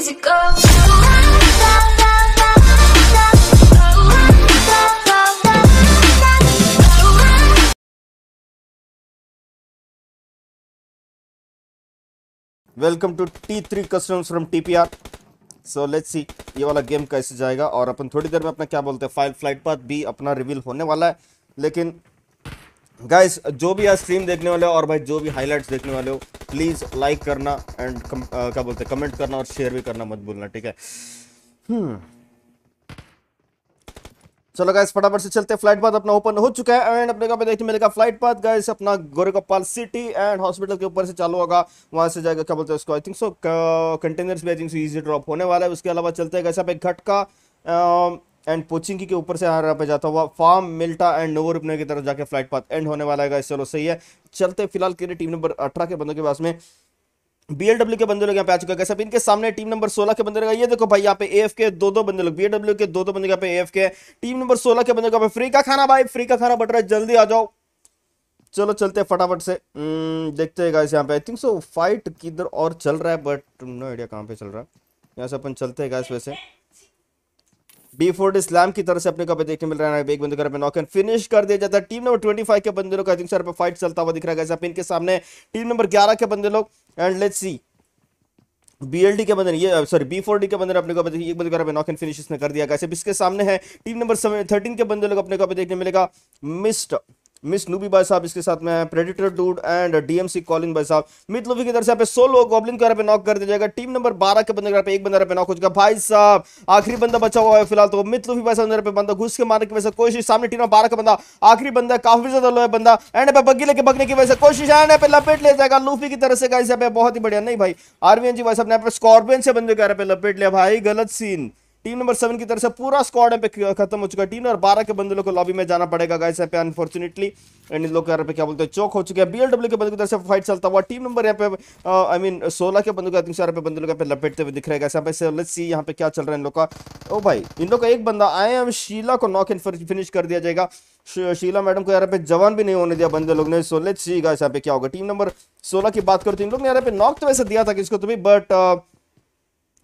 Welcome to T three customs from T P R so let's see ये वाला game कैसे जाएगा और अपन थोड़ी देर में अपना क्या बोलते हैं फाइल फ्लाइट पर भी अपना रिवील होने वाला है लेकिन गाइस जो भी आज स्ट्रीम देखने वाले हो और भाई जो भी हाईलाइट्स देखने वाले हो प्लीज़ लाइक करना एंड क्या बोलते हैं कमेंट करना और शेयर भी करना मत भूलना ठीक है hmm. चलो गाइस फटाफट से चलते हैं फ्लाइट पाथ अपना ओपन हो चुका है एंड अपने का देखने मिलेगा फ्लाइट पाथ गाइस अपना गोरेगोपाल सिटी एंड हॉस्पिटल के ऊपर से चालू होगा वहां से जाएगा क्या बोलते हैं उसको आई थिंक सो कंटेनर्स भी I think so easy drop होने वाला है उसके अलावा चलते हैं गाइस अब एक घटका एंड पोचिंग के ऊपर से आरा पे जाता हुआ farm Mylta and Novorepnoye की तरफ जाके फ्लाइट पाथ एंड होने वाला है चलो सही है चलते फिलहाल के लिए टीम नंबर अठारह के बंदों के पास में बीएलडब्ल्यू के बंदे लोग यहाँ पे आ चुके हैं सब इनके सामने टीम नंबर 16 के बंदे लगा ये देखो भाई यहाँ पे एफ के दो दो बंदे लोग बीएलडब्ल्यू के दो दो बंदे यहाँ पे एफ के टीम नंबर 16 के बंदे का फ्री का खाना भाई फ्री का खाना बट रहा है जल्दी आ जाओ चलो चलते फटाफट से हम्म, देखते हैं गाइस यहाँ पे आई थिंक सो फाइट किधर और चल रहा है बट नो आइडिया कहाँ पे चल रहा है यहाँ से अपन चलते हैं गाइस वैसे बी फोर्ड इस्लाम की तरफ से अपने को देखने मिल रहा है एक बंदे को नॉक एंड फिनिश कर दिया जाता है टीम नंबर ट्वेंटी फाइव के बंदे लोग आई थिंक सर पर फाइट चलता हुआ दिख रहा है जैसा इनके सामने टीम नंबर ग्यारह के बंदे लोग एंड लेट सी बीएलडी के बंदर ये सॉरी बी फोर डी के बंदर अपने को एक बंदे को नॉक एंड फिनिश इसने कर दिया गया इसके सामने है टीम नंबर थर्टीन के बंदे लोग अपने को देखने मिलेगा मिस्ट मिस नूबी भाई साहब इसके साथ में predator dude and DMC calling भाई साहब मित लोबी की तरफ से पे सोलो गोब्लिन को पे नॉक कर दिया जाएगा टीम नंबर बारह के बंदे पे एक बंदा पे नॉक हो चुका भाई साहब आखिरी बंदा बचा हुआ है फिलहाल तो मित लोबी भाई साहब पे बंदा घुस के मारने की वजह से कोशिश सामने टीम बारह का बंदा आखिरी बंदा काफी ज्यादा लो है बंदा एंड पे बग्गी लेके भगने की वजह से कोशिश है पे लपेट ले जाएगा लूफी की तरफ से गाइस पे बहुत ही बढ़िया नहीं भाई आरवीएन जी भाई साहब ने स्कॉर्पियन से बंदे कह रहे पे लपेट लिया भाई गलत सीन टीम नंबर सेवन की तरफ से पूरा स्क्वाड यहाँ पे खत्म हो चुका है टीम नंबर बारह के बंदे लोग को लॉबी में जाना पड़ेगा गाइस यहाँ पे अनफॉर्चुनेटली एंड इन लोग यहाँ पे क्या बोलते हैं चौक हो चुके हैं बीएलडब्ल्यू के बंदे की तरफ से फाइट चलता हुआ टीम नंबर यहाँ पे आई uh, मीन सोलह के बंदों को सारे पे बंदे लोग यहाँ पे लपेटते हुए दिख रहे हैं यहाँ पे सी यहाँ पे क्या चल रहा है इन लोग का ओ भाई इन लोग का एक बंदा आए हम शीला को नॉक इन फिनिश कर दिया जाएगा शीला मैडम को यहाँ पे जवान भी नहीं होने दिया बंदे लोग ने सो सी गाइस यहाँ पे क्या होगा टीम नंबर सोलह की बात करो तो इन लोग ने यहाँ पे नॉक तो वैसे दिया था किसको तुम्हें but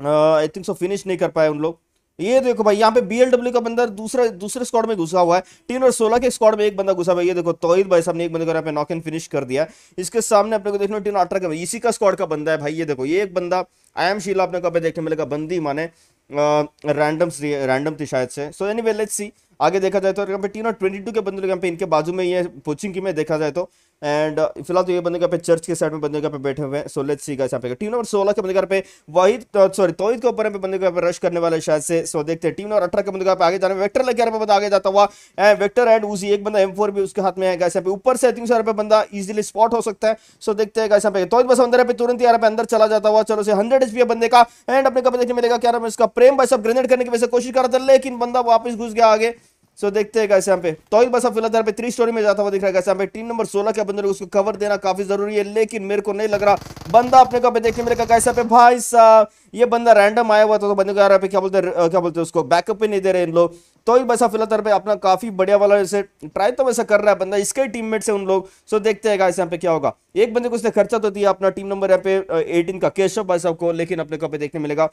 I think so finish नहीं कर पाए उन लोग ये देखो भाई यहाँ पे बीएलडब्ल्यू का बंदा दूसरा दूसरे स्कॉड में घुसा हुआ है टीन और सोलह के स्कॉड में एक बंदा घुसा हुआ है ये देखो तोहिद भाई साहब ने एक बंदे को यहाँ पे नॉक एंड फिनिश कर दिया इसके सामने अपने को देखना टीन अठारह का इसी का स्क्वाड का बंदा है भाई ये देखो ये एक बंदा आई एम शीला आपने कहा देखने मिलेगा बंदी माने रैंडम रैंडम थी शायद से so any way let's see आगे देखा जाए तो यहाँ पे टीन और ट्वेंटी टू के बंदे यहाँ पे इनके बाजू में ये पोचिंग की में देखा जाए तो एंड uh, फिलहाल तो ये बंदे यहाँ पे चर्च के साइड में बंदे यहाँ पे बैठे हुए हैं सोलह सी का यहाँ पे टीम नंबर सोलह के बंदे यहाँ पे वही सॉरी तोहित के ऊपर बंदे यहाँ पे रश करने वाले शायद से सो देखते हैं टीम नंबर अठारह के बंदे यहाँ पे आगे जाने वेक्टर लगे यहाँ पे आगे जाता हुआ एंड वैक्टर एंड उसी एक बंदा एम भी उसके हाथ में आएगा यहाँ पे ऊपर से तीन सौ रुपये बंदा इजिली स्पॉट हो सकता है सो देखते हैं यहाँ पे तो बस अंदर पे तुरंत यहाँ पे अंदर चला जाता हुआ चलो से हंड्रेड एच बंदे का एंड अपने कभी देखने मिलेगा क्या नाम उसका प्रेम भाई सब ग्रेनेड करने की वैसे कोशिश कर रहा था लेकिन बंदा वापस घुस गया आगे सो देखते हैं कैसे यहाँ पे तो तोहिल बसा फिलहाल यहाँ पे थ्री स्टोरी में जाता हुआ दिख रहा है कैसे यहाँ पे टीम नंबर सोलह के बंदर उसको कवर देना काफी जरूरी है लेकिन मेरे को नहीं लग रहा बंदा अपने को देखने मेरे का कैसे पे भाई साहब ये बंदा रैंडम आया हुआ था तो बंदे को यार क्या बोलते क्या बोलते उसको बैकअप भी नहीं दे रहे इन लोग तो ही बसा फिलहाल तरफ अपना काफी बढ़िया वाला जैसे ट्राई तो वैसा कर रहा है बंदा इसके टीममेट से उन लोग सो देखते हैं गाइस यहाँ पे क्या होगा एक बंदे को उसने खर्चा तो दिया अपना टीम नंबर यहाँ पे एटीन का केशव भाई साहब को लेकिन अपने को पे देखने मिलेगा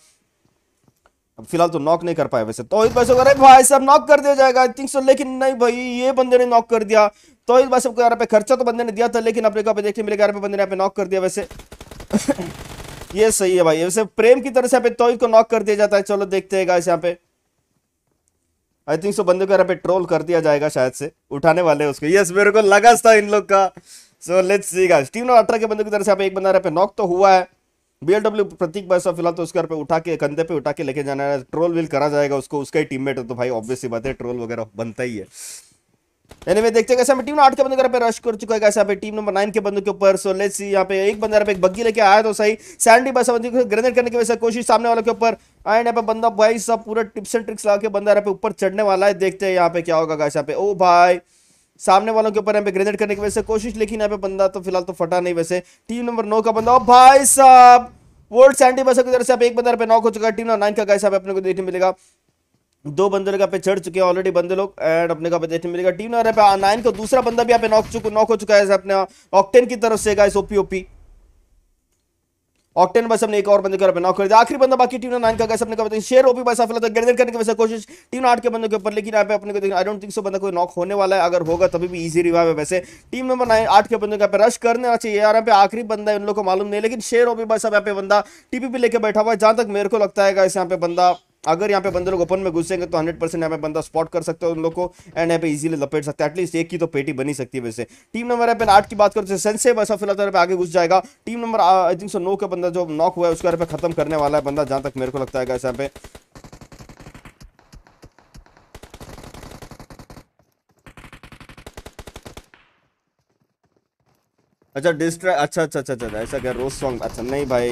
अब फिलहाल तो नॉक नहीं कर पाए वैसे तो भाई साहब अरे भाई साहब नॉक कर दिया जाएगा आई थिंक सो लेकिन नहीं भाई ये बंदे ने नॉक कर दिया तो भाई साहब को यार पे खर्चा तो बंदे ने दिया था लेकिन अपने कहा देखने मिलेगा यहाँ पे बंदे ने यहाँ पे नॉक कर दिया वैसे ये सही है भाई वैसे प्रेम की तरह से यहाँ पे तोहिद को नॉक कर दिया जाता है चलो देखते है गाइस यहाँ पे आई थिंक सो बंदे को यहाँ पे ट्रोल कर दिया जाएगा शायद से उठाने वाले उसको यस मेरे को लगा था इन लोग का so let's see guys team number 18 के बंदे की तरफ से यहाँ पे एक बंदा यहाँ पे नॉक तो हुआ है बीएलडब्ल्यू प्रतीक भाई साहब फिलहाल तो उसके घर पे उठा के कंधे पे उठा के लेके जाना है ट्रोल विल करा जाएगा उसको उसका ही टीममेट है तो भाई ऑब्वियसली बात है ट्रोल वगैरह बनता ही है एनीवे anyway, देखते हैं कैसे टीम आठ के बंदे पे रश कर चुका है कैसे पे टीम नंबर नाइन के बंदों के ऊपर सो लेट्स सी यहाँ पे एक बंदा पे एक बग्गी लेके आया तो सही सैंडी बस बंदी ग्रेनेड करने की वजह से कोशिश सामने वाले के ऊपर एंड यहाँ पे बंदा भाई सब पूरा टिप्स एंड ट्रिक्स लगा के बंदा यहाँ पे ऊपर चढ़ने वाला है देखते हैं यहाँ पे क्या होगा कैसे पे ओ भाई सामने वालों के ऊपर यहाँ पे ग्रेनेड करने की वजह से कोशिश लेकिन यहाँ पे बंदा तो फिलहाल तो फटा नहीं वैसे टीम नंबर नौ का बंदा ओ भाई साहब वोल्ट सैंडी बसों की तरफ से आप एक बंदर पे नॉक हो चुका है टीम नाइन का गाइस अपने को देखने मिलेगा दो बंदे लोग पे चढ़ चुके हैं ऑलरेडी बंदे लोग एंड अपने को देखने मिलेगा टीम नाइन का दूसरा बंदा भी यहाँ पे नॉक चुका नॉक हो चुका है अपने ऑक्टेन की तरफ से गाइस ओपी ओपी ऑक्टेन भाई साहब ने एक और बंदे के ऊपर नॉक कर दिया आखिरी बंदा बाकी टीम नाइन का गैस अपने बताया शेयर ओपी भाई साहब तो गर्दन करने की वैसे कोशिश टीम आठ के बंदों के ऊपर लेकिन यहाँ पे अपने को आई डोंट थिंक सो बंदा कोई नॉक होने वाला है अगर होगा तभी भी इजी रिवाइव है वैसे टीम नंबर नाइन आठ के के का पे रश करना चाहिए यार यहाँ पे आखिरी बंदा है उन लोग को मालूम नहीं लेकिन शेयर ओपी भाई साहब यहाँ पे बंदा टीपी लेके बैठा हुआ है जहां तक मेरे को लगता है यहाँ पे बंदा अगर यहाँ पे बंदे लोग ओपन में घुसेंगे तो हंड्रेड परसेंट यहाँ पे बंदा स्पॉट कर सकते हैं उन लोगों को एंड यहाँ पे इजीली लपेट सकते हैं एटलीस्ट एक ही तो पेटी बनी सकती है वैसे टीम नंबर यहाँ पे आठ की बात करो तो सेंसे वैसा फिलहाल तो यहाँ पे आगे घुस जाएगा team number I think so नौ का बंदा जो नॉक हुआ है उसके यहाँ पे खत्म करने वाला है बंदा जहाँ तक मेरे को लगता है यहाँ पे अच्छा डिस्ट्रा अच्छा अच्छा अच्छा अच्छा ऐसा क्या रोज सॉन्ग अच्छा नहीं भाई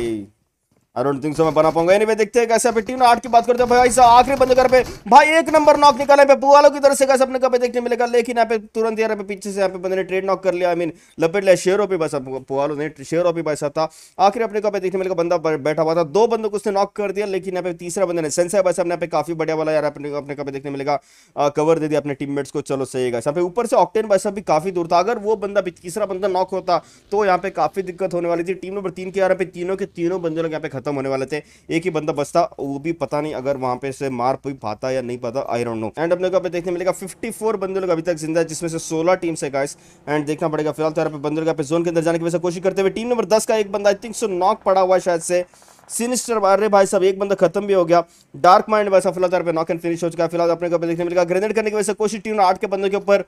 आई डोंट थिंक सो मैं बना पाऊंगा एनीवे देखते हैं कैसे अभी टीम आठ की बात करते हैं भाई साहब आखिरी बंदूकर पे भाई एक नंबर नॉक निकाले पे पुआलों की तरफ से कैसे अपने कपे देखने मिलेगा लेकिन यहाँ पे तुरंत यहाँ पे पीछे से यहाँ पे बंदे ने ट्रेड नॉक कर लिया आई मीन लपेट लिया शेरों ऑफी बस पुआलों ने शेयर ऑफी बसा था आखिर अपने कपे देखने मिलेगा बंदा बैठा हुआ था दो बंदों को उसने नॉक कर दिया लेकिन यहाँ पे तीसरा बंदे ने सेंसर बस अपने यहाँ पे काफी बढ़िया वाला यार अपने अपने कपे देखने मिलेगा कवर दे दिया अपने टीम को चलो सही यहाँ पे ऊपर से ऑक्टेन बस भी काफी दूर था अगर वो बंदा तीसरा बंदा नॉक होता तो यहाँ पे काफी दिक्कत होने वाली थी टीम नंबर तीन के यहाँ पे तीनों के तीनों बंदों लोग यहाँ पे खत्म होने वाले थे एक ही बंदा बचता वो भी पता नहीं अगर वहां पे से मार भी पाता या नहीं पाता आई डोंट नो एंड अपने को देखने मिलेगा 54 बंदे लोग अभी तक जिंदा है जिसमें से 16 टीम से गाइस एंड देखना पड़ेगा फिलहाल तो यहाँ पे बंदे लोग पे जोन के अंदर जाने की वैसे कोशिश करते हुए टीम नंबर दस का एक बंदा आई थिंक सो नॉक पड़ा हुआ शायद से सिनिस्टर अरे भाई साहब एक बंदा खत्म भी हो गया डार्क माइंड वैसा फिलहाल तरह तो पे नॉक एंड फिनिश हो चुका है फिलहाल तो अपने को देखने मिलेगा ग्रेनेड करने की वैसे कोशिश टीम ने आठ के बंदों के ऊपर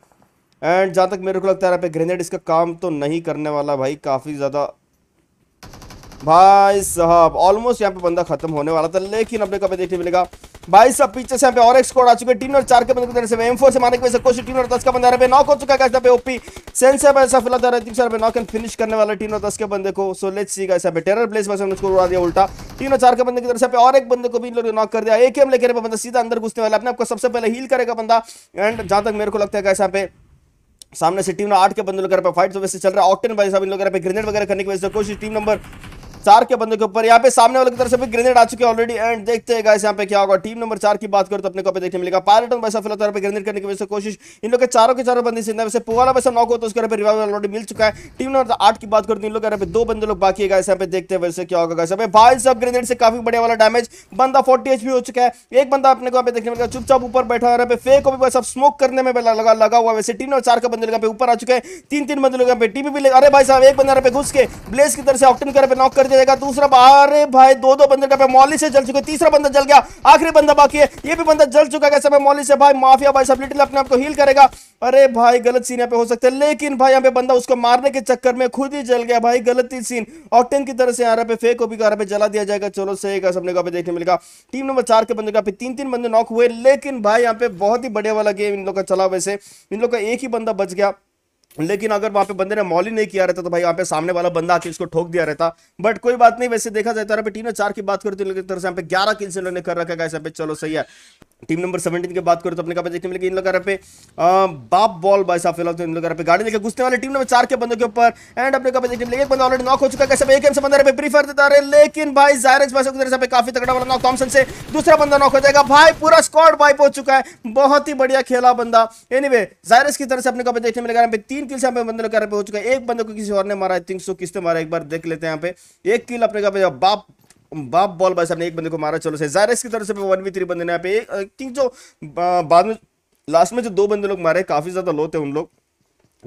एंड जहाँ तक मेरे को लगता है यहाँ पे ग्रेनेड इसका काम तो नहीं करने वाला भाई काफ़ी ज़्यादा भाई साहब ऑलमोस्ट यहाँ पे बंदा खत्म होने वाला था लेकिन अपने कभी देखने मिलेगा भाई साहब पीछे से यहाँ पे और एक स्कोर आ चुके तीन और चार के बंद से एम फोर से मारने की वजह से कोशिश तीन और दस का बंदा पे नॉक हो चुका है पे ओपी सेंस है ऐसा फिलहाल Randeep sir knock and finish करने वाला तीन और दस के बंदे को सो लेट्स सी गाइस पे टेरर प्लेस में हमने उसको उड़ा दिया उल्टा तीनों चार के बंदे की तरफ से और एक बंदे को भी इन नॉक कर दिया एक एम लेकर बंदा सीधा अंदर घुसने वाला अपने आपको सबसे पहले हील करेगा बंदा एंड जहां तक मेरे को लगता है यहाँ पे सामने से टीम ने आठ के बंदे लोग फाइट तो वैसे चल रहा है ऑक्टेन भाई साहब इन लोग ग्रेनेड वगैरह करने की वजह से कोशिश टीम नंबर चार के बंदे के ऊपर यहाँ पे सामने वाले की तरफ से भी ग्रेनेड आ चुके ऑलरेडी एंड देखते हैं यहाँ पे क्या होगा टीम नंबर चार की बात करो तो अपने को देखने मिलेगा पायलट और वैसा फिलहाल पे ग्रेनेड करने की वैसे कोशिश इन लोग के चारों के चारों बंदे सीधा वैसे पुवाला वैसा नॉक हो तो उसके पे रिवाइवल ऑलरेडी मिल चुका है टीम नंबर आठ की बात करो तो इन लोग दो बंदे लोग बाकी है यहाँ पे देखते हैं वैसे क्या होगा भाई साहब ग्रेनेड से काफी बड़े वाला डैमेज बंदा फोर्टी एच हो चुका है एक बंदा अपने को देखने मिलेगा चुपचाप ऊपर बैठा हुआ पे फेक भी वैसा स्मोक करने में लगा लगा हुआ वैसे टीम नंबर चार का बंदे पे ऊपर आ चुके हैं तीन तीन बंदे लोग पे टीम भी अरे भाई साहब एक बंदा पे घुस के ब्लेस की तरफ से ऑक्टन कर नॉक कर चुके देखा दूसरा अरे भाई दो दो बंदर का मॉली से जल चुके तीसरा बंदा जल गया आखिरी बंदा बाकी है ये भी बंदा जल चुका कैसे मॉली से भाई माफिया भाई सब लिटिल अपने आपको हील करेगा अरे भाई गलत सीन यहाँ पे हो सकते हैं लेकिन भाई यहाँ पे बंदा उसको मारने के चक्कर में खुद ही जल गया भाई गलती सीन ऑक्टेन की तरह से यहाँ पे फेक ओपी यहाँ पे जला दिया जाएगा चलो सही का सबने का देखने मिलेगा टीम नंबर चार के बंदे का तीन तीन बंदे नॉक हुए लेकिन भाई यहाँ पे बहुत ही बढ़िया वाला गेम इन लोग का चला वैसे इन लोग का एक ही बंदा बच गया लेकिन अगर वहाँ पे बंदे ने मॉल ही नहीं किया रहता तो भाई वहां पे सामने वाला बंदा आके इसको ठोक दिया रहता बट कोई बात नहीं वैसे देखा जाए तो टीम ने चार की बात करती लेकिन तरह से यहाँ पे ग्यारह किल से उन्होंने कर रखा है यहाँ पे चलो सही है टीम नंबर सेवेंटीन की बात करें तो अपने कहा देखने मिलेगी इन लोग पे बाप बॉल भाई साफ फिलहाल तो इन लोग पे गाड़ी लेकर घुसने वाले टीम नंबर चार के बंदों के ऊपर एंड अपने कहा देखने मिलेगी एक बंदा ऑलरेडी नॉक हो चुका है कैसे एक एम से बंदा पे प्रीफर देता रहे लेकिन भाई जायरक्स भाई साहब पे काफी तगड़ा वाला नॉक थॉमसन से दूसरा बंदा नॉक हो जाएगा भाई पूरा स्कॉड भाई हो चुका है बहुत ही बढ़िया खेला बंदा एनीवे जायरस की तरफ से अपने कहा देखने मिलेगा यहाँ पे तीन किल से यहाँ पे बंदे लोग हो चुका है एक बंदे को किसी और ने मारा आई थिंक सो किसने मारा एक बार देख लेते हैं यहाँ पे एक किल अपने कहा बाप बाप बॉल भाई साहब ने एक बंदे को मारा चलो से जायरस की तरफ से वन वी थ्री बंदे ने यहाँ पे एक थिंक जो बाद में लास्ट में जो दो बंदे लोग मारे काफ़ी ज़्यादा लो थे उन लोग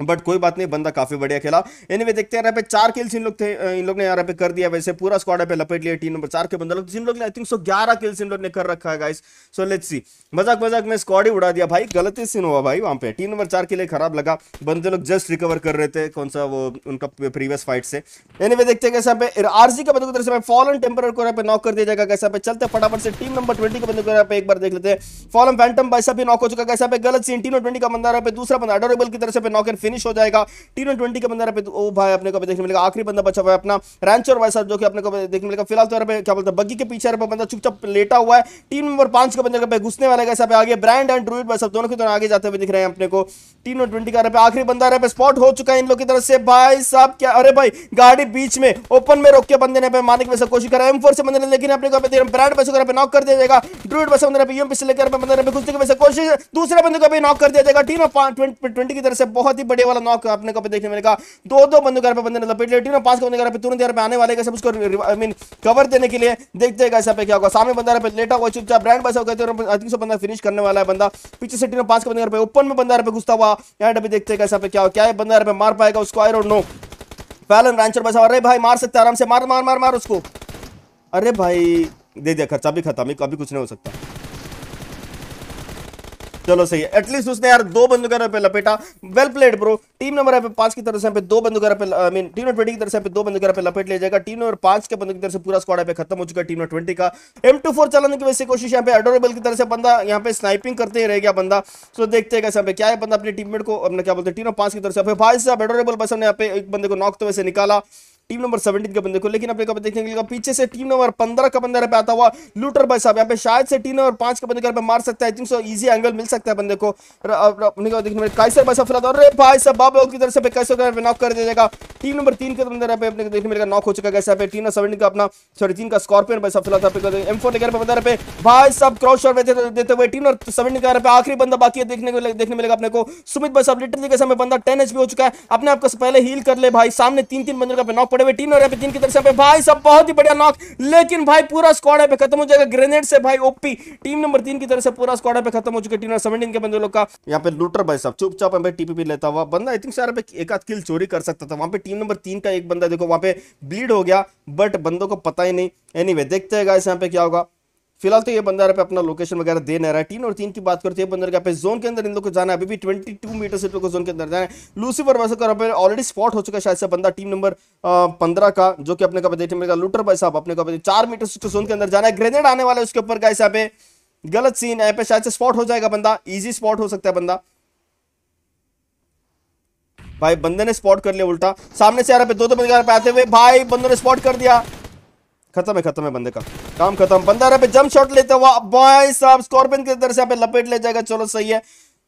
बट कोई बात नहीं बंदा काफी बढ़िया खेला एनीवे anyway, देखते हैं यहाँ पे चार किल्स इन लोग थे इन लोग ने यहाँ पे कर दिया वैसे पूरा स्क्वाड पे लपेट लिया टीम नंबर चार के बंदा लोग जिन लोग ने आई थिंक सो ग्यारह किल्स इन लोग ने कर रखा है गाइस सो लेट्स सी मजाक मजाक में स्क्वाड ही उड़ा दिया भाई गलती सीन हुआ भाई वहाँ पे टीम नंबर चार के लिए खराब लगा बंदे लोग जस्ट रिकवर कर रहे थे कौन सा वो उनका प्रीवियस फाइट से एनी देखते हैं कैसे यहाँ पे आरजी का बंदे से फॉलन टेम्पर को यहाँ पे नॉक कर दिया जाएगा कैसे चलते फटाफट से टीम नंबर ट्वेंटी के बंदे को यहाँ पे एक बार देख लेते हैं फॉलन फैंटम भाई साहब नॉक हो चुका कैसे गलत सीन टीम नंबर ट्वेंटी का बंदा यहाँ पे दूसरा बंदा अडोरेबल की तरफ से नॉक एंड फिनिश हो जाएगा टी ट्वेंटी का बंदा ओ भाई अपने को देखने मिलेगा आखिरी बंदा बचा हुआ है अपना रैंचर भाई जो कि अपने को देखने मिलेगा फिलहाल तौर तो पर क्या बोलता है बग्गी के पीछे बंदा चुपचाप लेटा हुआ है टीम नंबर पांच का बंदा घुसने वाले कैसे आगे ब्रांड एंड ड्रूड भाई दोनों के दोनों आगे जाते हुए दिख रहे हैं अपने को टीम ट्वेंटी का आखिरी बंदा रहे स्पॉट हो चुका है इन लोग की तरफ से भाई साहब क्या अरे भाई गाड़ी बीच में ओपन में रोक के बंदे ने मारने की वैसा कोशिश कर रहा है एम से बंदे ने लेकिन अपने को ब्रांड वैसे कर नॉक कर दिया जाएगा ड्रूड पैसे बंदे पी से लेकर बंदे ने घुसने की वैसे कोशिश दूसरे बंदे को भी नॉक कर दिया जाएगा टीम ट्वेंटी की तरफ से बहुत ही बड़े वाला नॉक अपने को देखने मिलेगा दो दो बंदूक पर बंदे ने लपेट लेटी ना पास बंदे पे तुरंत पे आने वाले कैसे उसको आई मीन कवर देने के लिए देखते हैं कैसे पे क्या होगा सामने बंदा पे लेटा हुआ चुपचाप ब्रांड बस होगा हैं थिंक सो बंदा फिनिश करने वाला है बंदा पीछे से टीनों पास का बंदे पे ओपन में बंदा पे घुसता हुआ यहाँ अभी देखते हैं कैसे पे क्या हो क्या बंदा पे मार पाएगा उसको आई डोंट नो फैलन रैंचर बसा अरे भाई मार सकते आराम से मार मार मार मार उसको अरे भाई दे दिया खर्चा भी खत्म अभी कुछ नहीं हो सकता चलो सही है एटलीस्ट उसने यार दो बंदूकों पे लपेटा well played bro team number पांच की तरफ से पे दो बंदूकों पे आई मीन टीम ट्वेंटी की तरफ से पे दो बंदूकों पे लपेट ले जाएगा टीम नंबर पांच के बंदूक की तरफ से पूरा स्क्वाड पे खत्म हो चुका है टीम नंबर ट्वेंटी का एम टू फोर चलाने की वैसे कोशिश यहाँ पे अडोरेबल की तरफ से बंदा यहाँ पे स्नाइपिंग करते ही रह गया बंदा सो देखते हैं कैसे पे क्या है बंदा अपने टीममेट को अपने क्या बोलते हैं टीम नंबर पांच की तरफ से भाई साहब एडोरेबल बस ने यहाँ पे एक बंदे को नॉक तो वैसे निकाला टीम नंबर सेवेंटीन के बंदे को लेकिन अपने देखने के लिए पीछे से टीम नंबर पंद्रह का बंदा पे आता हुआ लूटर भाई साहब यहाँ पे शायद से टीम नंबर पांच का बंदे का मार सकता है I think so easy angle मिल सकता है बंदे को देखने में कैसर भाई साहब फिलहाल भाई साहब बाबा की तरफ से कैसर का नॉक कर देगा टीम नंबर तीन के बंदा पे अपने देखने मिलेगा नॉक हो चुका है कैसे टीम नंबर सेवेंटीन का अपना सॉरी तीन का स्कॉर्पियन भाई साहब फिलहाल एम फोर लेकर बंदा पे भाई साहब क्रॉस देते हुए टीम और सेवेंटीन का पे आखिरी बंदा बाकी है देखने को देखने मिलेगा अपने को सुमित भाई साहब लिटरली के समय बंदा टेन एच हो चुका है अपने आपको पहले हील कर ले भाई सामने तीन तीन बंदों का नॉक पड़े हुए तीन और यहाँ पे तीन की तरफ से भाई सब बहुत ही बढ़िया नॉक लेकिन भाई पूरा स्क्वाड है पे खत्म हो जाएगा ग्रेनेड से भाई ओपी टीम नंबर तीन की तरफ से पूरा स्क्वाड है पे खत्म हो चुके टीम सेवेंटीन के बंदे लोग का यहाँ पे लूटर भाई सब चुपचाप यहाँ टीपी भी लेता हुआ बंदा आई थिंक सर पे एक आध किल चोरी कर सकता था वहां पे टीम नंबर तीन का एक बंदा देखो वहां पे ब्लीड हो गया बट बंदों को पता ही नहीं एनी anyway, देखते हैं गाइस यहाँ पे क्या होगा फिलहाल तो ये बंदरगाह पे अपना लोकेशन वगैरह दे नहीं रहा है तीन और तीन की बात करते तो हैं बंदरगाह पे जोन के अंदर इन लोग को जाना है अभी भी 22 मीटर से को जोन के अंदर जाना है लूसीफर वैसे कर ऑलरेडी स्पॉट हो चुका है शायद से बंदा टीम नंबर पंद्रह का जो कि अपने का देखने मिलेगा लूटर भाई साहब अपने को चार मीटर से जोन के अंदर जाना है ग्रेनेड आने वाला है उसके ऊपर का ऐसा पे गलत सीन है पे शायद से स्पॉट हो जाएगा बंदा ईजी स्पॉट हो सकता है बंदा भाई बंदे ने स्पॉट कर लिया उल्टा सामने से आ रहा पे दो दो बंदे आते हुए भाई बंदों ने स्पॉट कर दिया खत्म है खत्म है बंदे का काम खत्म बंदा रहा जंप शॉट लेते हुआ बॉय साहब स्कॉर्पियन की तरह से यहाँ पे लपेट ले जाएगा चलो सही है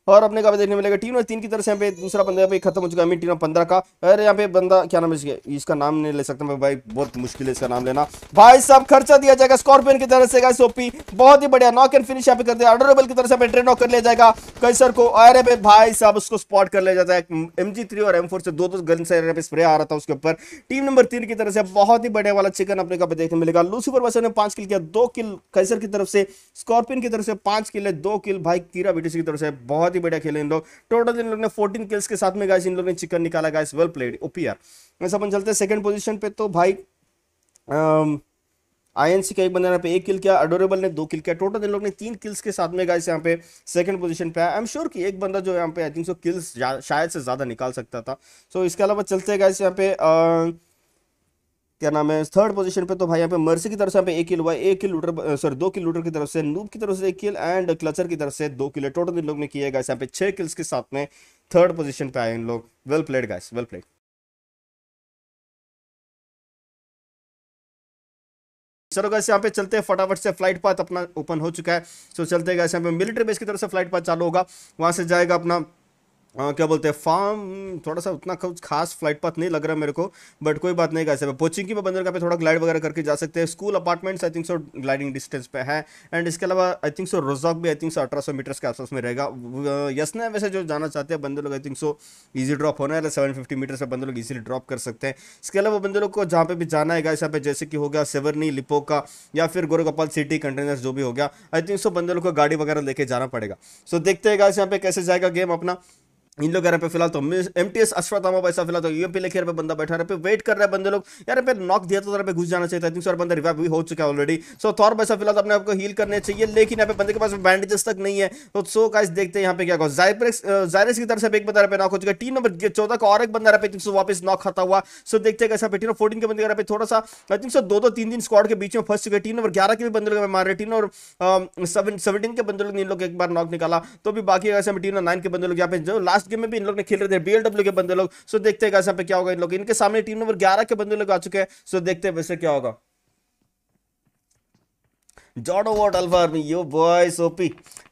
और अपने का देखने मिलेगा टीम तीन की तरफ से यहाँ पे दूसरा बंदा यहाँ पे खत्म हो चुका है टीम पंद्रह का अरे यहाँ पे बंदा क्या नाम है इसका नाम नहीं ले सकता मैं भाई बहुत मुश्किल है इसका नाम लेना भाई साहब खर्चा दिया जाएगा स्कॉर्पियन की तरफ से ओपी बहुत ही बढ़िया नॉक एंड फिनिश यहाँ पे करते हैं अडरेबल की तरफ से ट्रेन नॉक कर लिया जाएगा कैसर को अरे भाई भाई साहब उसको स्पॉट कर लिया जाता है एम और एम से दो दो गन से पे स्प्रे आ रहा था उसके ऊपर टीम नंबर तीन की तरफ से बहुत ही बढ़िया वाला चिकन अपने का देखने मिलेगा लूसीपर वैसे ने पांच किल किया दो किल कैसर की तरफ से स्कॉर्पियन की तरफ से पांच किल है दो किल भाई कीरा ब्रिटिश की तरफ से बहुत ही ही बढ़िया खेले इन लोग टोटल इन लोग ने फोर्टीन किल्स के साथ में गाइस इन लोग ने चिकन निकाला गाइस वेल प्लेड ओपीआर वैसे अपन चलते हैं सेकंड पोजीशन पे तो भाई आईएनसी का एक बंदा यहाँ पे एक किल किया अडोरेबल ने दो किल किया टोटल इन लोग ने तीन किल्स के साथ में गाइस यहाँ पे सेकंड पोजीशन पे आया आई एम श्योर कि एक बंदा जो यहाँ पे आई थिंक सो किल्स शायद से ज़्यादा निकाल सकता था सो इसके अलावा चलते गाइस यहाँ पे आ, क्या नाम है थर्ड पोजीशन पे तो भाई यहाँ पे मर्सी की तरफ से यहाँ पे एक किल हुआ एक लूटर सॉरी दो लूटर की तरफ से नूब की तरफ से एक किल एंड क्लचर की तरफ से दो किल टोटल इन लोग ने किए गए यहाँ पे छह किल्स के साथ में थर्ड पोजीशन पे आए इन लोग well played guys well played चलो गैस यहाँ पे चलते हैं फटाफट से फ्लाइट पाथ अपना ओपन हो चुका है सो चलते गैस यहाँ पे मिलिट्री बेस की तरफ से फ्लाइट पाथ चालू होगा वहां से जाएगा अपना आ, हाँ, क्या बोलते हैं फार्म थोड़ा सा उतना कुछ खास फ्लाइट पाथ नहीं लग रहा मेरे को बट कोई बात नहीं कैसे पोचिंग की बंदरगाह पे थोड़ा ग्लाइड वगैरह करके जा सकते हैं school apartments I think so gliding distance पे है एंड इसके अलावा आई थिंक सो रोजॉक भी आई थिंक सो अठारह सौ मीटर के आसपास में रहेगा यसना वैसे जो जाना चाहते हैं बंदे लोग I think so easy drop होना है सेवन फिफ्टी मीटर्स पर बंदे लोग ईजिली ड्रॉप कर सकते हैं इसके अलावा बंदे लोग को जहाँ पे भी जाना है यहाँ पे जैसे कि हो गया सेवरनी लिपो का या फिर गोरखपाल सिटी कंटेनर्स जो भी हो गया आई थिंक सो बंदे लोग को गाड़ी वगैरह लेके जाना पड़ेगा सो देखते हैं इस यहाँ पे कैसे जाएगा गेम अपना इन लोग यहाँ पे फिलहाल तो एम टी एस अश्वतामा पैसा फिलहाल तो यूएमपी लेके पे बंदा बैठा है पे वेट कर रहे हैं बंदे लोग यार पे नॉक दिया तो पे घुस जाना चाहिए थिंक सर बंदा रिवाइव भी हो चुका है ऑलरेडी सो थॉर पैसा फिलहाल तो अपने आपको हील करने चाहिए लेकिन यहाँ पे बंदे के पास बैंडेजेस तक नहीं है तो सो का देखते हैं यहाँ पे क्या जायरस की तरफ से एक बंदा पे नॉक हो चुका है टीम नंबर चौदह का और एक बंदा रहा पे सो वापस नॉक खाता हुआ सो देखते हैं कैसा पे टीम फोर्टीन के बंदे यहाँ पे थोड़ा सा आई थिंक सो दो दो तीन दिन स्क्वाड के बीच में फंस चुके टीम नंबर ग्यारह के भी बंदे लोग मार रहे टीम और सेवनटीन के बंदे लोग इन लोग एक बार नॉक निकाला तो भी बाकी टीम नंबर नाइन के बंदे लोग यहाँ पे जो लास्ट गेम में भी इन लोग ने खेल रहे थे बीएलडब्ल्यू के बंदे लोग सो देखते हैं यहाँ पे क्या होगा इन लोग इनके सामने टीम नंबर ग्यारह के बंदे लोग आ चुके हैं सो देखते हैं वैसे क्या होगा जॉडो वॉट अल्फर yo boys OP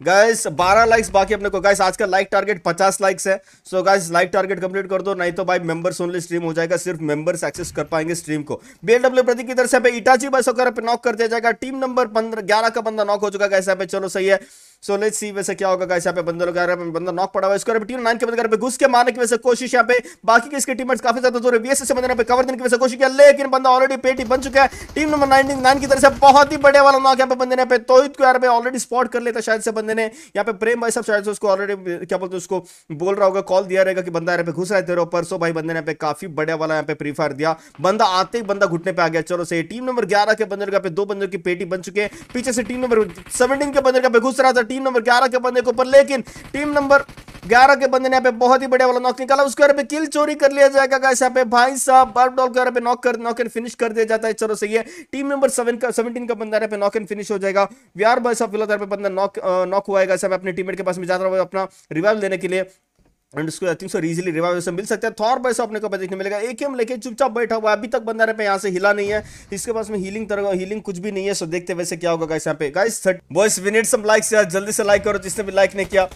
guys 12 likes बाकी अपने को गाइस आज का लाइक टारगेट 50 लाइक्स है so guys like target complete कर दो नहीं तो भाई मेंबर्स ओनली स्ट्रीम हो जाएगा सिर्फ मेंबर्स एक्सेस कर पाएंगे स्ट्रीम को बीएलडब्ल्यू प्रति की तरफ से इटाची बस होकर नॉक कर दिया जाएगा टीम नंबर पंद्रह ग्यारह का बंदा नॉक हो चुका है गाइस यहाँ पे चलो सही है सो लेट सी वैसे क्या होगा गाइस यहाँ पे बंदा लगा रहा है बंदा नॉक पड़ा हुआ है स्क्वायर टीम नाइन के बंदे पे घुस के मारने की वैसे कोशिश यहाँ पे बाकी के इसके टीममेट्स काफी ज्यादा दूर है बीएसएस से बंदे पे कवर देने की वैसे कोशिश किया लेकिन बंदा ऑलरेडी पेटी बन चुका है टीम नंबर 99 की तरफ से बहुत ही बड़े वाला नॉक यहाँ पे बंदे ने पे तोहित को यार पे ऑलरेडी स्पॉट कर लेता शायद से बंदे ने यहाँ पे प्रेम भाई साहब शायद से उसको ऑलरेडी क्या बोलते उसको बोल रहा होगा कॉल दिया रहेगा कि बंदा यहाँ पे घुस रहा है तेरे ऊपर सो भाई बंदे ने पे काफी बड़े वाला यहाँ पे प्री फायर दिया बंदा आते ही बंदा घुटने पे आ गया चलो सही टीम नंबर ग्यारह के बंदर का पे दो बंदर की पेटी बन चुके हैं पीछे से टीम नंबर सेवनटीन के बंदर का पे घुस रहा था टीम नंबर ग्यारह के बंदे के ऊपर लेकिन टीम नंबर ग्यारह के बंदे ने यहाँ पे बहुत ही बढ़िया वाला नॉक निकाला उसके यहाँ पे किल चोरी कर लिया जाएगा गाइस यहाँ पे भाई साहब बर्फ डॉल के यहाँ पे नॉक कर नॉक एंड फिनिश कर दिया जाता है चलो सही है टीम नंबर सेवन का सेवनटीन का बंदा यहाँ पे नॉक एंड फिनिश हो जाएगा व्यार भाई साहब फिलहाल तो पे बंदा नॉक नॉक हुआ है गाइस अपने टीममेट के पास में जा रहा हूँ अपना रिवाइव लेने के लिए एंड उसको I think sir easily revive मिल सकता है थॉर भाई साहब अपने को देखने मिलेगा एक एम लेके चुपचाप बैठा हुआ है अभी तक बंदा पे यहाँ से हिला नहीं है इसके पास में हीलिंग तरह हीलिंग कुछ भी नहीं है सो देखते वैसे क्या होगा गाइस यहाँ पे guys boys we need some likes जल्दी से लाइक करो जिसने भी लाइक नहीं किया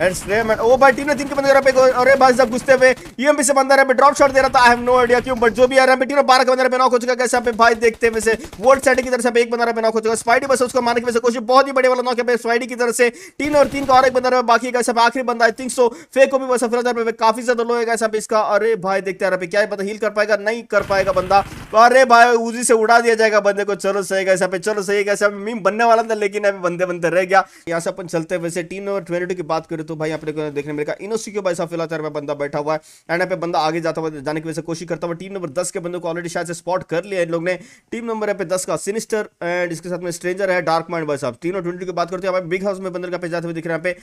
एंड स्लेमैन ओ भाई टीम ने तीन के बंदे पे तो- अरे भाई साहब घुसते हुए यूएमपी से बंदा पे ड्रॉप शॉट दे रहा था आई हैव नो आइडिया क्यों बट जो भी आ रहा है टीम बारह के बंदा पे नॉक हो चुका कैसे पे भाई देखते हुए से वोल्ट साइड की तरफ से एक बंदा पे नॉक हो चुका स्पाइडी बस उसको मारने की वजह कोशिश बहुत ही बड़े वाला नॉक है स्पाइडी की तरफ से तीन और तीन का और एक बंदा बाकी कैसे आखिरी बंदा आई थिंक सो फेक को भी बस अफरा काफी ज्यादा लो है कैसे इसका अरे भाई देखते आ रहा क्या पता हील कर पाएगा नहीं कर पाएगा बंदा अरे भाई उजी से उड़ा दिया जाएगा बंदे को चलो सही कैसे पे चलो सही कैसे मीम बनने वाला था लेकिन अभी बंदे बंदे रह गया यहाँ से अपन चलते वैसे टीम और ट्वेंटी की बात करें तो तो भाई यहाँ पे देखने मिलेगा इनोसिक्यो भाई साहब फिलहाल में बंदा बैठा हुआ है एंड यहाँ पे बंदा आगे जाता हुआ जाने की वजह से कोशिश करता हुआ टीम नंबर दस के बंदे को ऑलरेडी शायद से स्पॉट कर लिया इन लोग ने टीम नंबर यहाँ पे दस का सिनिस्टर एंड इसके साथ में स्ट्रेंजर है डार्क माइंड भाई साहब तीनों ट्वेंटी की बात करते हैं बिग हाउस में बंदर का पे जाते हुए दिख रहे हैं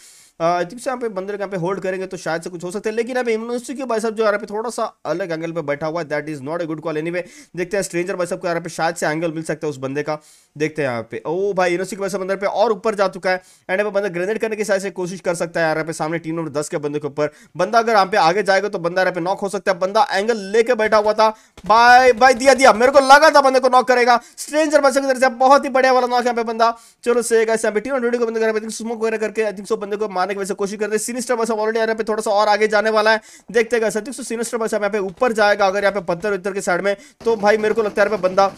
यहाँ पे यहाँ पे बंदर यहाँ पे होल्ड करेंगे तो शायद से कुछ हो सकता है लेकिन यहाँ पे इनोसिक्यो भाई साहब जो यहाँ पे थोड़ा सा अलग एंगल पर बैठा हुआ है that is not a good call any देखते हैं स्ट्रेंजर भाई साहब को यहाँ पे शायद से एंगल मिल सकता है उस बंदे का देखते हैं यहाँ पे ओ भाई इनोसिक्यो भाई साहब बंदर पे और ऊपर जा चुका है एंड यहाँ पे बंदर ग्रेनेड करने की शायद से कोशिश कर सकता है यहाँ पे सामने टीम नंबर दस के बंदे के ऊपर बंदा अगर यहाँ पे आगे जाएगा तो बंदा यहाँ पे नॉक हो सकता है बंदा एंगल लेके बैठा हुआ था बाय बाय दिया दिया मेरे को लगा था बंदे को नॉक करेगा स्ट्रेंजर बच्चे की तरफ से बहुत ही बढ़िया वाला नॉक यहाँ पे बंदा चलो से यहाँ पे को बंद कर स्मोक वगैरह करके अधिक सौ बंदे को मारने की वैसे कोशिश करते हैं सीनिस्टर बस ऑलरेडी यहाँ पे थोड़ा सा और आगे जाने वाला है देखते हैं अधिक सिनिस्टर बस यहाँ पे ऊपर जाएगा अगर यहाँ पे पत्थर उत्तर के साइड में तो भाई मेरे को लगता है यहाँ पे बंदा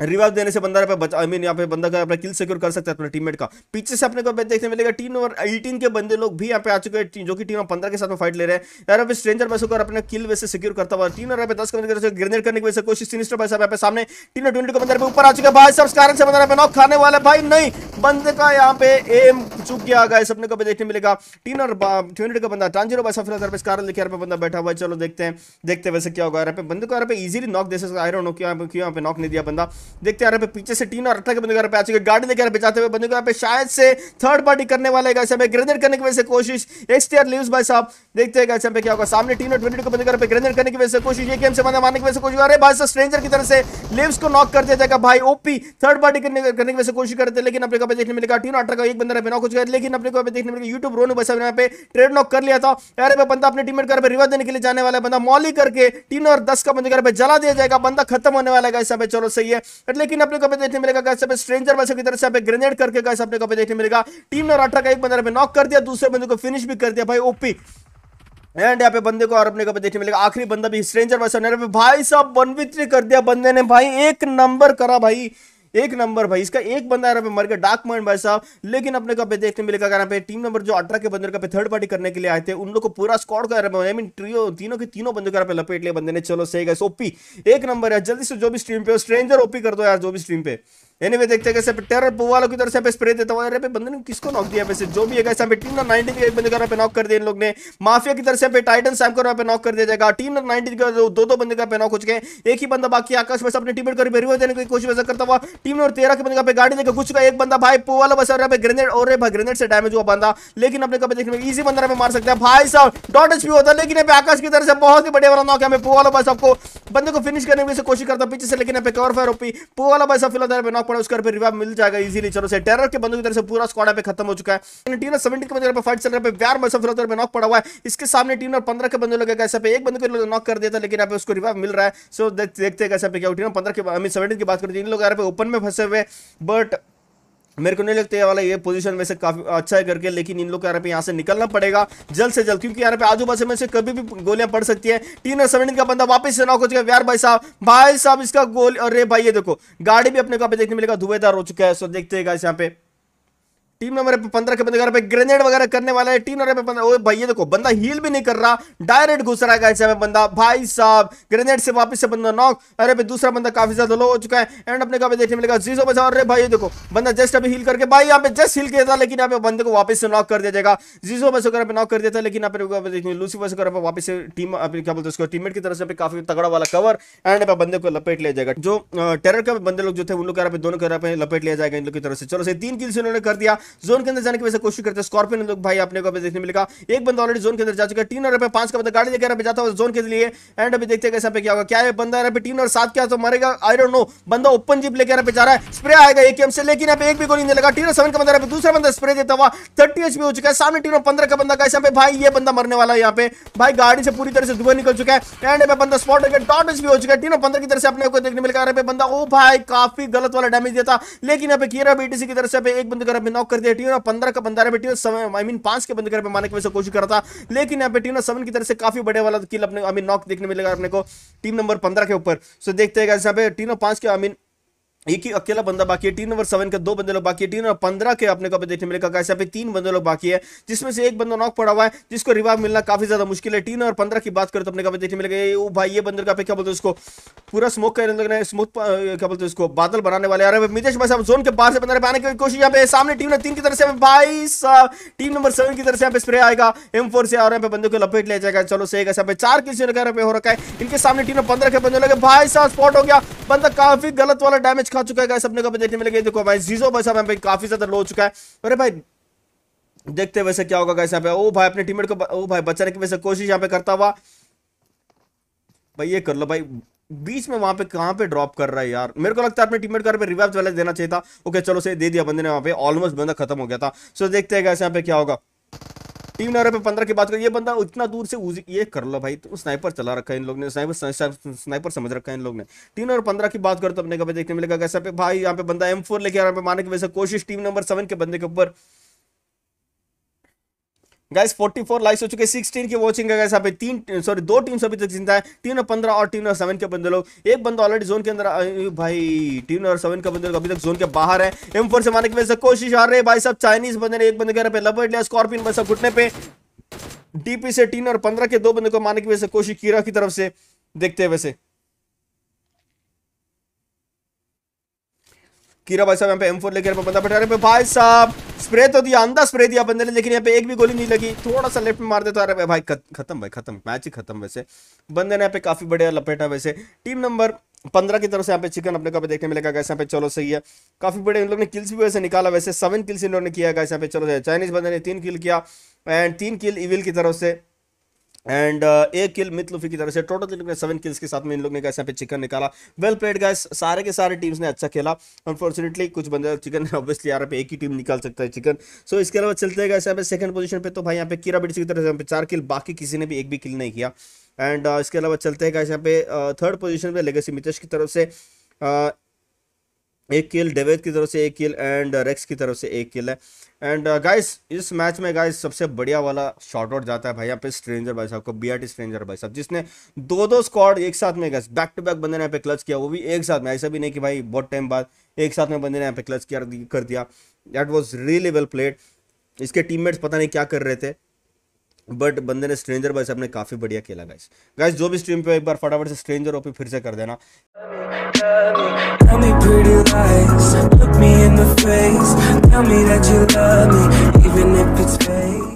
रिवाइव देने से बंदा पे बचा आई मीन यहाँ पे बंदा का अपना किल सिक्योर कर सकता है अपने टीममेट का पीछे से अपने को देखने मिलेगा टीम नंबर एटीन के बंदे लोग भी यहाँ पे आ चुके हैं जो कि टीम पंद्रह के साथ में फाइट ले रहे हैं यार यहाँ पे स्ट्रेंजर पैसे होकर अपने किल वैसे सिक्योर करता हुआ टीम और यहाँ पे दस करने ग्रेनेड करने की वजह से कोशिश सिनिस्टर भाई साहब यहाँ पे सामने टीम ट्वेंटी को बंदर पे ऊपर आ चुके भाई साहब कारण से बंदा यहाँ नॉक खाने वाला भाई नहीं बंदे का यहाँ पे एम चुक गया गाइस सबने को देखने मिलेगा टीम और ट्वेंटी का बंदा ट्रांजीरो भाई साहब फिर कारण लेके यहाँ पे बंदा बैठा हुआ चलो देखते हैं देखते वैसे क्या होगा यहाँ पे बंदे को यहाँ पे इजीली नॉक दे सकता आयरन हो क्यों यहाँ पे नॉक नहीं दिया बंदा देखते हैं यहाँ पे पीछे से टीन और अट्ठा के बंदे पे आ चुके गाड़ी लेकर बचाते हुए बंदूक यहाँ पे शायद से थर्ड पार्टी करने वाले गए समय ग्रेनेड करने की वजह से कोशिश एक्सटीआर लिव भाई साहब देखते हैं यहाँ पे क्या होगा सामने टीन और ट्वेंटी को बंदूक यहाँ पे ग्रेनेड करने की वजह से कोशिश ये गेम से बंदा मारने की वजह से कोशिश अरे भाई साहब स्ट्रेंजर की तरह से लिवस को नॉक कर दिया जाएगा भाई ओपी थर्ड पार्टी करने करने की वजह से कोशिश करते लेकिन अपने कहा देखने मिलेगा टीन अट्ठा का एक बंदा बिना कुछ गया लेकिन अपने कहा देखने मिलेगा यूट्यूब रोनू भाई साहब यहाँ पे ट्रेड नॉक कर लिया था अरे बंदा अपने टीम पे रिवर देने के लिए जाने वाला बंदा मॉली करके टीन और दस का बंदूक पे जला दिया जाएगा बंदा खत्म होने वाला है समय चलो सही है लेकिन अपने को देखने मिलेगा कैसे स्ट्रेंजर वैसे की तरफ से ग्रेनेड करके कैसे अपने को देखने मिलेगा टीम ने राठा का एक बंदर पे नॉक कर दिया दूसरे बंदे को फिनिश भी कर दिया भाई ओपी एंड यहाँ पे बंदे को और अपने को देखने मिलेगा आखिरी बंदा भी स्ट्रेंजर वैसे भाई साहब वन कर दिया बंदे ने भाई एक नंबर करा भाई एक नंबर भाई इसका एक बंदा यहाँ पे मर गया डार्क माइंड भाई साहब लेकिन अपने का देखने मिलेगा यहाँ पे टीम नंबर जो अठारह के बंदर का पे थर्ड पार्टी करने के लिए आए थे उन लोग को पूरा स्कॉड का आई मीन ट्रियो तीनों के तीनों बंदों यहाँ पे लपेट लिया बंदे ने चलो सही गए ओपी एक नंबर है जल्दी से जो भी स्ट्रीम पे स्ट्रेंजर ओपी कर दो यार जो भी स्ट्रीम पे एनीवे देखते हैं कैसे टेरर वालों की तरफ से स्प्रे देता हुआ पे बंदे ने किसको नॉक दिया वैसे जो भी है कैसे पे टीम नाइनटी के बंदे का पे नॉक कर दिया इन लोग ने माफिया की तरफ से पे टाइटन सैम को पे नॉक कर दिया जाएगा टीम नाइनटी के दो दो बंदे का पे नॉक हो चुके हैं एक ही बंदा बाकी आकाश वैसे अपने टीम को रिव्यू देने की कोशिश वैसा करता हुआ टीम नंबर तेरह के बंदे का पे गाड़ी देकर घुस चुका एक बंदा भाई पुवाला बस पे ग्रेनेड और भाई ग्रेनेड से डैमेज हुआ बंदा लेकिन अपने कभी देखने में इजी बंदा पे मार सकता है भाई साहब डॉट एच होता लेकिन यहाँ आकाश की तरफ से बहुत ही बढ़िया वाला नॉक है पुवाला साहब को बंदे को फिनिश करने की कोशिश करता पीछे से लेकिन पे कवर फायर ओपी पुवाला साहब फिलहाल पे नॉक पड़ा उसका रिवाइव मिल जाएगा इजीली चलो से टेरर के बंदों की तरफ से पूरा स्क्वाड पे खत्म हो चुका है टीनर सेवेंटी के बंदों फाइट चल रहा है व्यार मसफरत पे नॉक पड़ा हुआ है इसके सामने टीनर पंद्रह के बंदे लोग कैसे पे एक बंदे को नॉक कर देता लेकिन यहाँ पे उसको रिवाइव मिल रहा है सो देखते हैं कैसे पे क्या टीनर पंद्रह के आई मीन सेवेंटी की बात करते हैं तो इन लोग यहाँ पे ओपन में फंसे हुए बट मेरे को नहीं लगता ये वाला ये पोजीशन वैसे काफी अच्छा है करके लेकिन इन लोग को यहाँ पे यहाँ से निकलना पड़ेगा जल्द से जल्द क्योंकि यहाँ पे आजू बाजू में से कभी भी गोलियां पड़ सकती है और सेवन का बंदा वापस से हो चुका है यार भाई साहब भाई साहब इसका गोल अरे भाई ये देखो गाड़ी भी अपने को देखने मिलेगा धुएदार हो चुका है सो देखते यहाँ पे टीम नंबर पंद्रह के बंद पे ग्रेनेड वगैरह करने वाला है टीम नंबर पे पंद्रह ओए भाई ये देखो बंदा हील भी नहीं कर रहा डायरेक्ट घुस रहा है ऐसे में बंदा भाई साहब ग्रेनेड से वापस से बंदा नॉक अरे भाई दूसरा बंदा काफी ज्यादा लो हो चुका है एंड अपने काफी देखने मिलेगा जीरो बचा अरे भाई ये देखो बंदा जस्ट अभी हील करके भाई यहाँ पे जस्ट हील किया था लेकिन यहाँ पे बंदे को वापस से नॉक कर दिया जाएगा जीरो बस वगैरह नॉक कर दिया था लेकिन यहाँ पे लूसी बस वगैरह वापस से टीम क्या बोलते हैं टीममेट की तरफ से काफी तगड़ा वाला कवर एंड बंदे को लपेट लिया जाएगा जो टेरर के बंदे लोग जो थे उन लोग दोनों के लपेट लिया जाएगा इन लोग की तरफ से चलो से तीन किल्स उन्होंने कर दिया जोन के अंदर जाने की वैसे कोशिश करते हैं स्कॉर्पियन लोग तो भाई अपने को देखने मिलेगा एक बंदा ऑलरेडी जोन के अंदर जा चुका है टीन और पांच का बंदा गाड़ी लेकर जाता है जोन के लिए एंड अभी देखते कैसे क्या होगा क्या है बंदा यहाँ पे टीन और सात क्या तो मरेगा आई डोट नो बंदा ओपन जीप लेकर यहाँ पे जा रहा है स्प्रे आएगा एक से लेकिन यहाँ पे एक भी गोली नहीं लगा टीन और सेवन का बंदा दूसरा बंदा स्प्रे देता हुआ थर्टी एच हो चुका है सामने टीन और पंद्रह का बंदा कैसे भाई ये बंदा मरने वाला है यहाँ पे भाई गाड़ी से पूरी तरह से धुआं निकल चुका है एंड पे बंदा स्पॉट होकर डॉट भी हो चुका है टीन और पंद्रह की तरह से अपने को देखने मिलेगा बंदा ओ भाई काफी गलत वाला डैमेज देता लेकिन यहाँ पे किया बीटीसी की तरफ से एक बंदे को नॉक कर दिया टीम पंद्रह का बंदा पे टीम आई मीन पांच के बंद कर मारने की वैसे कोशिश कर था लेकिन यहाँ पे टीम सेवन की तरफ से काफी बड़े वाला किल अपने आई मीन नॉक देखने मिलेगा अपने को टीम नंबर पंद्रह के ऊपर सो देखते हैं यहाँ पे टीम पांच के आई मीन एक ही अकेला बंदा बाकी है टीम नंबर सेवन के दो बंदे लोग बाकी है टीम नंबर पंद्रह के अपने कभी देखने मिलेगा कैसे पे तीन बंदे लोग बाकी है जिसमें से एक बंदा नॉक पड़ा हुआ है जिसको रिवाइव मिलना काफी ज्यादा मुश्किल है टीम नंबर पंद्रह की बात करें तो अपने कभी देखने मिलेगा ये वो भाई ये बंदे का पे क्या बोलते हैं उसको पूरा स्मोक कर स्मोक क्या बोलते हैं उसको बादल बनाने वाले अरे मितेश भाई साहब जोन के बाहर से बंदर पाने की कोशिश यहाँ पे सामने टीम तीन की तरफ से भाई साहब टीम नंबर सेवन की तरफ से यहाँ पे स्प्रे आएगा एम फोर से और यहाँ पे बंदे को लपेट लिया जाएगा चलो सही यहाँ पे चार किसी हो रखा है इनके सामने टीम नंबर पंद्रह के बंदे लगे भाई साहब स्पॉट हो गया बंदा काफी गलत वाला डैमेज खा चुका है अपने को देखने मिलेगा देखो भाई जीजो भाई साहब यहाँ पे काफी ज्यादा लो चुका है अरे भाई देखते वैसे क्या होगा कैसे यहाँ पे ओ भाई अपने टीममेट को ओ भाई बचाने की वैसे कोशिश यहाँ पे करता हुआ भाई ये कर लो भाई बीच में वहां पे कहां पे ड्रॉप कर रहा है यार मेरे को लगता है अपने टीममेट को पे रिवाइव वाले देना चाहिए था ओके चलो से दे दिया बंदे ने वहां पे ऑलमोस्ट बंदा खत्म हो गया था सो देखते हैं कैसे यहाँ पे क्या होगा टीम नंबर पे पंद्रह की बात करें ये बंदा इतना दूर से उजी ये कर लो भाई तो स्नाइपर चला रखा है इन लोग ने स्नाइपर स्नाइपर समझ रखा है इन लोग ने टीम नंबर पंद्रह की बात करो तो अपने कभी देखने मिलेगा कैसा पे भाई यहाँ पे बंदा एम फोर लेके यहाँ पे मारने की वजह से कोशिश टीम नंबर सेवन के बंदे के ऊपर गाइस 44 लाइक्स हो चुके 16 की वॉचिंग है गाइस पे तीन सॉरी दो टीम्स अभी तक जिंदा है तीन और पंद्रह और तीन और सेवन के बंदे लोग एक बंदा ऑलरेडी जोन के अंदर भाई तीन और सेवन के बंदे लोग अभी तक जोन के बाहर है एम फोर से मारने की वजह से कोशिश आ रही है भाई साहब चाइनीज बंदे ने एक बंदे कह रहे लपेट लिया स्कॉर्पियन बस घुटने पे डीपी से टीन और पंद्रह के दो बंदे को मारने की वजह से कोशिश कीरा की तरफ से देखते हैं वैसे कीरा भाई साहब यहाँ पे एम फोर लेकर बंदा बैठा रहे भाई साहब स्प्रे तो दिया अंधा स्प्रे दिया बंदे ने लेकिन यहाँ पे एक भी गोली नहीं लगी थोड़ा सा लेफ्ट में मार देता है भाई खत्म भाई खत्म मैच ही खत्म वैसे बंदे ने यहाँ पे काफी बढ़िया लपेटा वैसे टीम नंबर पंद्रह की तरफ से यहाँ पे चिकन अपने को देखने मिलेगा कैसे यहाँ पे चलो सही है काफी बड़े इन लोगों ने किल्स भी वैसे निकाला वैसे सेवन किल्स इन लोगों ने किया गैस यहाँ पे चलो चाइनीज बंदे ने तीन किल किया एंड तीन किल इविल की तरफ से एंड uh, एक किल मित लुफी की तरफ से टोटल इन सेवन किल्स के साथ में इन लोग ने कैसे यहाँ पे चिकन निकाला वेल प्लेड गाइस सारे के सारे टीम्स ने अच्छा खेला अनफॉर्चुनेटली कुछ बंदे चिकन ऑब्वियसली यहाँ पे एक ही टीम निकाल सकता है चिकन सो so, इसके अलावा चलते हैं गाइस यहाँ पे सेकंड पोजीशन पे तो भाई यहाँ पे किरा बिट्स की तरफ से यहाँ पे चार किल बाकी किसी ने भी एक भी किल नहीं किया एंड uh, इसके अलावा चलते हैं गाइस यहाँ पे थर्ड uh, पोजिशन पे लेगेसी मितेश की तरफ से uh, एक किल डेवेद की तरफ से एक किल एंड रेक्स की तरफ से एक किल है एंड गाइस uh, इस मैच में गाइस सबसे बढ़िया वाला शॉर्ट आउट जाता है भाई यहाँ पे स्ट्रेंजर भाई साहब को बीआरटी स्ट्रेंजर भाई साहब जिसने दो दो स्क्वाड एक साथ में गाइस बैक टू बैक बंदे ने यहाँ पे क्लच किया वो भी एक साथ में ऐसा भी नहीं कि भाई बहुत टाइम बाद एक साथ में बंदे ने यहाँ पे क्लच कर दिया that was really well played इसके टीम पता नहीं क्या कर रहे थे बट बंदे ने स्ट्रेंजर बॉय अपने काफ़ी बढ़िया खेला गाइस गाइस जो भी स्ट्रीम पे एक बार फटाफट से स्ट्रेंजर ओपी फिर से कर देना